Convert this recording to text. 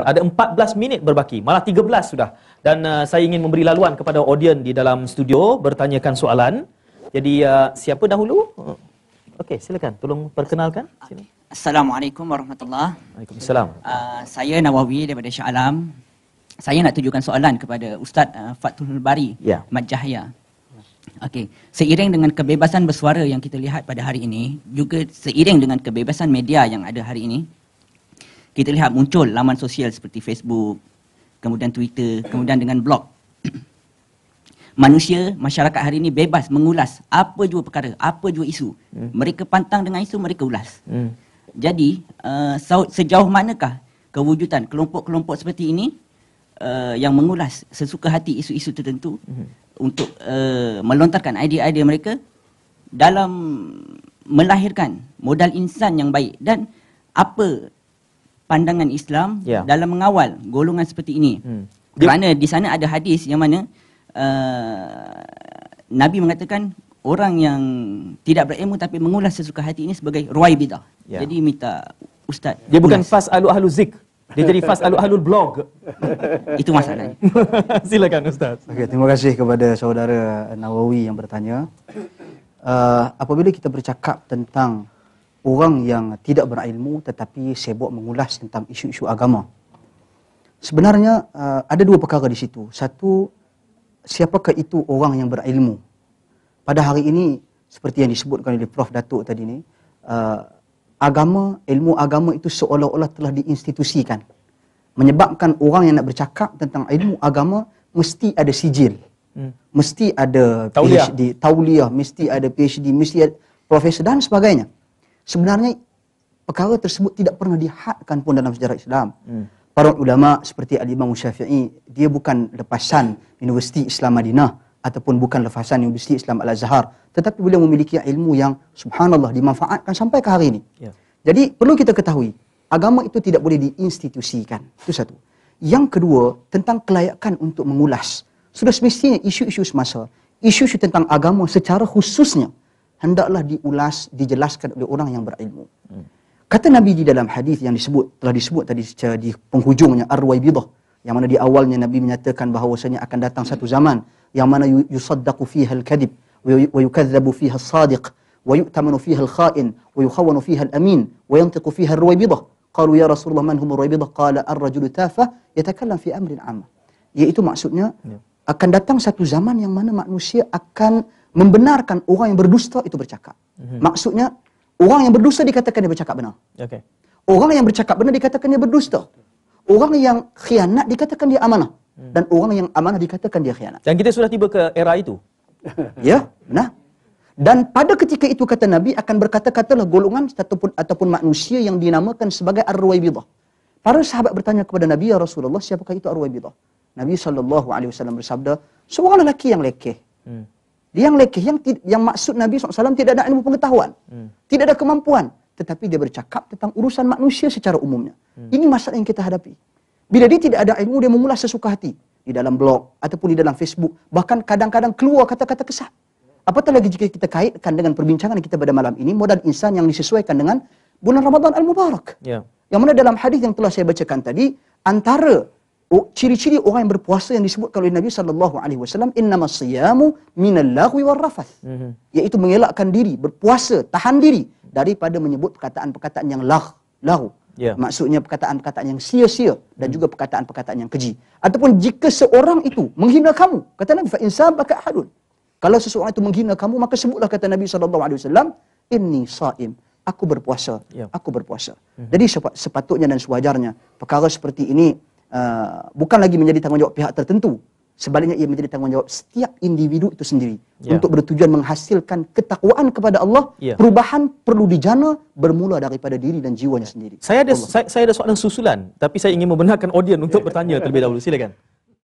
Ada 14 minit berbaki, malah 13 sudah. Dan uh, saya ingin memberi laluan kepada audien di dalam studio bertanyakan soalan. Jadi uh, siapa dahulu? Uh, okey, silakan. Tolong perkenalkan. Sini. Assalamualaikum warahmatullahi Waalaikumsalam. Uh, saya Nawawi daripada Shah Alam. Saya nak tujukan soalan kepada Ustaz uh, Fatul Bari, yeah. Mat Jahya. Okey, seiring dengan kebebasan bersuara yang kita lihat pada hari ini, juga seiring dengan kebebasan media yang ada hari ini, kita lihat muncul laman sosial seperti Facebook, kemudian Twitter, kemudian dengan blog. Manusia, masyarakat hari ini bebas mengulas apa jua perkara, apa jua isu. Hmm. Mereka pantang dengan isu, mereka ulas. Hmm. Jadi, uh, sejauh manakah kewujudan kelompok-kelompok seperti ini uh, yang mengulas sesuka hati isu-isu tertentu hmm. untuk uh, melontarkan idea-idea mereka dalam melahirkan modal insan yang baik dan apa pandangan Islam yeah. dalam mengawal golongan seperti ini. Hmm. Dia, Kerana di sana ada hadis yang mana uh, Nabi mengatakan orang yang tidak berilmu tapi mengulas sesuka hati ini sebagai ruai bidah. Yeah. Jadi minta ustaz. Dia ulas. bukan fas alu ahlu zik. Dia jadi fas alu ahlu blog. Itu masalahnya. Silakan ustaz. Okay, terima kasih kepada saudara Nawawi yang bertanya. Uh, apabila kita bercakap tentang orang yang tidak berilmu tetapi sibuk mengulas tentang isu-isu agama. Sebenarnya uh, ada dua perkara di situ. Satu, siapakah itu orang yang berilmu? Pada hari ini, seperti yang disebutkan oleh Prof. Datuk tadi ini, uh, agama, ilmu agama itu seolah-olah telah diinstitusikan. Menyebabkan orang yang nak bercakap tentang ilmu agama mesti ada sijil. Hmm. Mesti ada tauliah. mesti ada PhD, mesti ada profesor dan sebagainya sebenarnya perkara tersebut tidak pernah dihadkan pun dalam sejarah Islam. Hmm. Para ulama seperti Al Imam Syafi'i, dia bukan lepasan Universiti Islam Madinah ataupun bukan lepasan Universiti Islam Al Azhar, tetapi beliau memiliki ilmu yang subhanallah dimanfaatkan sampai ke hari ini. Yeah. Jadi perlu kita ketahui, agama itu tidak boleh diinstitusikan. Itu satu. Yang kedua, tentang kelayakan untuk mengulas. Sudah semestinya isu-isu semasa, isu-isu tentang agama secara khususnya hendaklah diulas, dijelaskan oleh orang yang berilmu. Kata Nabi di dalam hadis yang disebut telah disebut tadi di penghujungnya Arwaibidah yang mana di awalnya Nabi menyatakan bahawasanya akan datang satu zaman yang mana yusaddaqu fiha al kadib wa yukadzabu fiha al sadiq wa yu'tamanu fiha al-kha'in wa yukhawanu fiha al-amin wa yantiqu fiha ar-ruwaybidah qalu ya rasulullah man hum ar-ruwaybidah qala ar-rajulu tafah yatakallam fi amrin 'amma yaitu maksudnya ya. akan datang satu zaman yang mana manusia akan membenarkan orang yang berdusta itu bercakap. Mm-hmm. Maksudnya orang yang berdusta dikatakan dia bercakap benar. Okay. Orang yang bercakap benar dikatakan dia berdusta. Orang yang khianat dikatakan dia amanah mm. dan orang yang amanah dikatakan dia khianat. Dan kita sudah tiba ke era itu. ya, benar. Dan pada ketika itu kata Nabi akan berkata-katalah golongan ataupun ataupun manusia yang dinamakan sebagai ar-ruwaibidah. Para sahabat bertanya kepada Nabi ya Rasulullah siapakah itu ar-ruwaibidah? Nabi saw bersabda, seorang lelaki yang lekeh. Hmm. Dia yang lekeh, yang, yang maksud Nabi SAW tidak ada ilmu pengetahuan. Hmm. Tidak ada kemampuan. Tetapi dia bercakap tentang urusan manusia secara umumnya. Hmm. Ini masalah yang kita hadapi. Bila dia tidak ada ilmu, dia mengulas sesuka hati. Di dalam blog, ataupun di dalam Facebook. Bahkan kadang-kadang keluar kata-kata kesat. Apatah lagi jika kita kaitkan dengan perbincangan kita pada malam ini, modal insan yang disesuaikan dengan bulan Ramadan Al-Mubarak. Yeah. Yang mana dalam hadis yang telah saya bacakan tadi, antara ciri-ciri orang yang berpuasa yang disebut kalau Nabi sallallahu alaihi wasallam innamas siyamu minal lahwi war rafath mm-hmm. iaitu mengelakkan diri berpuasa tahan diri daripada menyebut perkataan-perkataan yang lah lahu yeah. maksudnya perkataan-perkataan yang sia-sia dan mm-hmm. juga perkataan-perkataan yang keji ataupun jika seorang itu menghina kamu kata Nabi fa insabaka ahadun kalau seseorang itu menghina kamu maka sebutlah kata Nabi sallallahu alaihi wasallam inni saim aku berpuasa yeah. aku berpuasa mm-hmm. jadi sepatutnya dan sewajarnya perkara seperti ini Uh, bukan lagi menjadi tanggungjawab pihak tertentu. Sebaliknya ia menjadi tanggungjawab setiap individu itu sendiri yeah. untuk bertujuan menghasilkan ketakwaan kepada Allah. Yeah. Perubahan perlu dijana bermula daripada diri dan jiwanya ya. sendiri. Saya ada saya, saya ada soalan susulan tapi saya ingin membenarkan audien untuk ya. bertanya terlebih dahulu silakan.